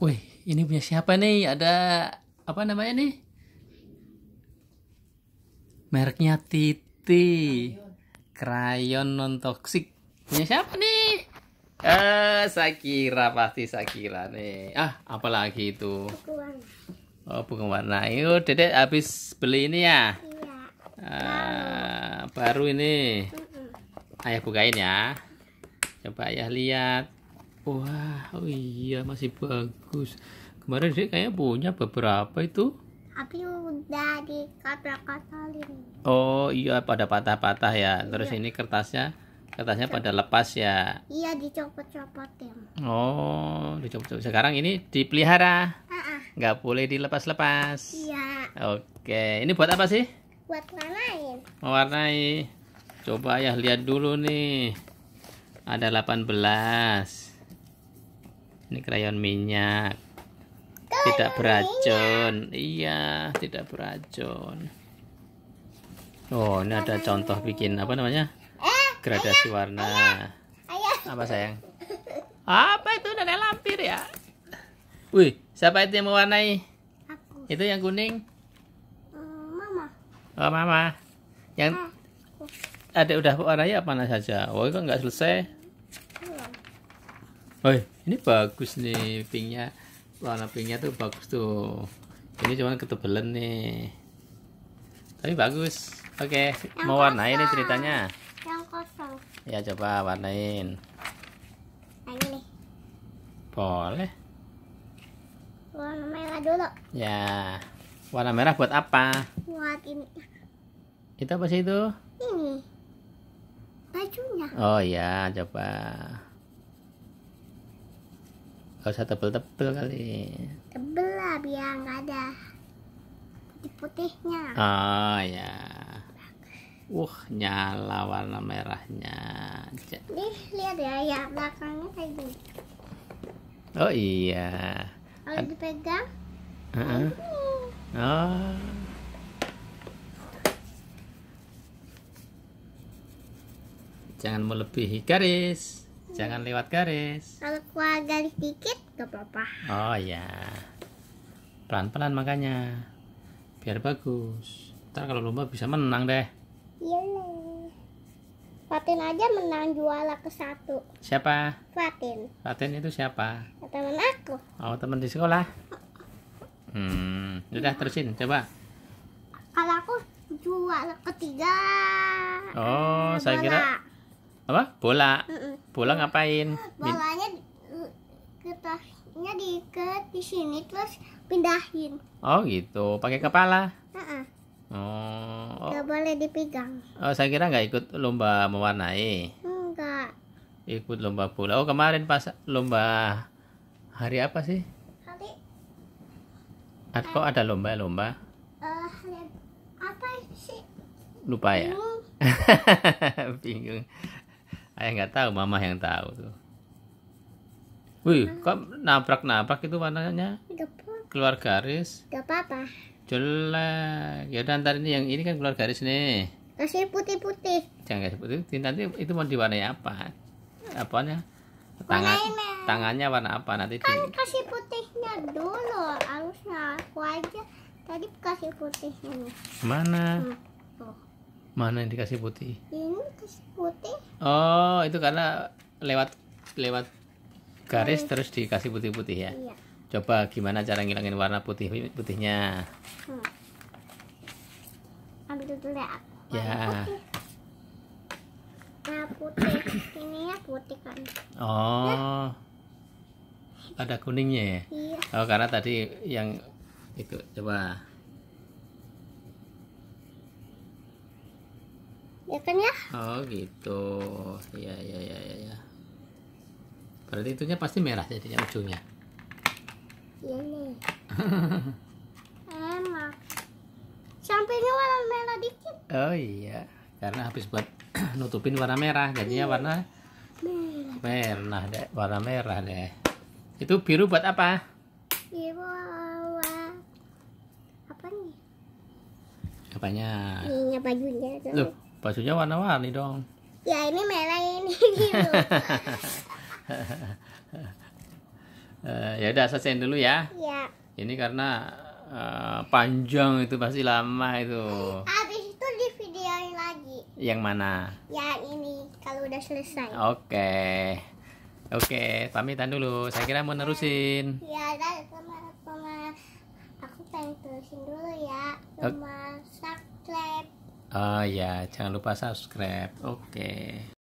wih ini punya siapa nih ada apa namanya nih mereknya Titi krayon non toksik punya siapa nih eh Sakira pasti Sakira nih ah apalagi itu oh bukan warna yuk dedek, habis beli ini ya Uh, baru ini ayah bukain ya coba ayah lihat Wah, oh iya masih bagus. Kemarin sih kayaknya punya beberapa itu. Tapi udah dikotor-kotorin. Oh iya pada patah-patah ya. Iya. Terus iya. ini kertasnya kertasnya pada lepas ya. Iya dicopot-copotin. Oh, dicopot-copot. Sekarang ini dipelihara. Uh -uh. Nggak boleh dilepas-lepas. Iya. Oke, ini buat apa sih? Buat warnain. Mewarnai. Coba ya lihat dulu nih. Ada 18 ini krayon minyak tidak beracun iya tidak beracun oh ini ada contoh bikin apa namanya eh, gradasi warna apa sayang apa itu nenek lampir ya wih siapa itu yang mewarnai itu yang kuning mama oh mama yang ada udah warnanya apa saja oh kok nggak selesai Oh, ini bagus nih pinknya. Warna pinknya tuh bagus tuh. Ini cuman ketebelan nih. Tapi bagus. Oke, okay. mau warna warnain nih ceritanya. Yang kosong. Ya coba warnain. Nah, ini nih. Boleh. Warna merah dulu. Ya. Warna merah buat apa? Buat ini. Itu apa sih itu? Ini. Bajunya. Oh ya, coba. Gak usah tebel-tebel kali. Tebel lah biar nggak ada putih-putihnya. Oh ah, ya. Wah, uh, nyala warna merahnya. Nih, lihat ya, ya belakangnya kayak gini. Oh iya. Kalau dipegang? Uh -uh. Oh. Ah. Jangan melebihi garis. Jangan lewat garis. Kalau keluar garis dikit gak apa-apa. Oh ya Pelan-pelan makanya. Biar bagus. Ntar kalau lomba bisa menang deh. Iya. Fatin aja menang juara ke satu. Siapa? Fatin. Fatin itu siapa? Ya, teman aku. Oh teman di sekolah. Hmm, sudah terusin coba. Kalau aku juara ketiga. Oh, bola. saya kira apa? Bola. Mm -mm pulang ngapain bolanya kertasnya diikat di sini terus pindahin oh gitu pakai kepala uh -uh. oh nggak boleh dipegang oh saya kira nggak ikut lomba mewarnai enggak ikut lomba pulau oh kemarin pas lomba hari apa sih hari kok ada lomba-lomba uh, apa sih lupa ya bingung, bingung ayah eh, nggak tahu mama yang tahu tuh wih kok nabrak nabrak itu warnanya keluar garis Gak apa-apa jelek ya ntar ini yang ini kan keluar garis nih kasih putih putih jangan kasih putih nanti itu mau diwarnai apa apanya tangan Warnain, tangannya warna apa nanti kan di... kasih putihnya dulu harusnya aku aja tadi kasih putihnya mana hmm. oh. mana yang dikasih putih ini kasih putih Oh, itu karena lewat lewat garis iya. terus dikasih putih-putih ya. Iya. Coba gimana cara ngilangin warna putih putihnya? Hmm. Ambil dulu deh ya. aku. Ya. Putih. Nah, putih. ya putih kan. Oh. Ya. Ada kuningnya ya? Iya. Oh, karena tadi yang itu coba ya kan ya oh gitu ya ya ya ya, ya. berarti itunya pasti merah jadinya ujungnya ini iya, iya. enak sampingnya warna merah dikit oh iya karena habis buat nutupin warna merah jadinya iya. warna merah merah deh warna merah deh itu biru buat apa biru apa nih apanya ini bajunya loh Bajunya warna-warni dong. Ya ini merah ini gitu. eh, ya udah selesai dulu ya. Ya. Ini karena eh, panjang itu pasti lama itu. Habis itu di video lagi. Yang mana? Ya ini kalau udah selesai. Oke. Oke, pamitan dulu. Saya kira mau nerusin. Ya, udah ya, sama, sama aku pengen terusin dulu ya. Sama okay. subscribe. Oh ya, jangan lupa subscribe. Oke. Okay.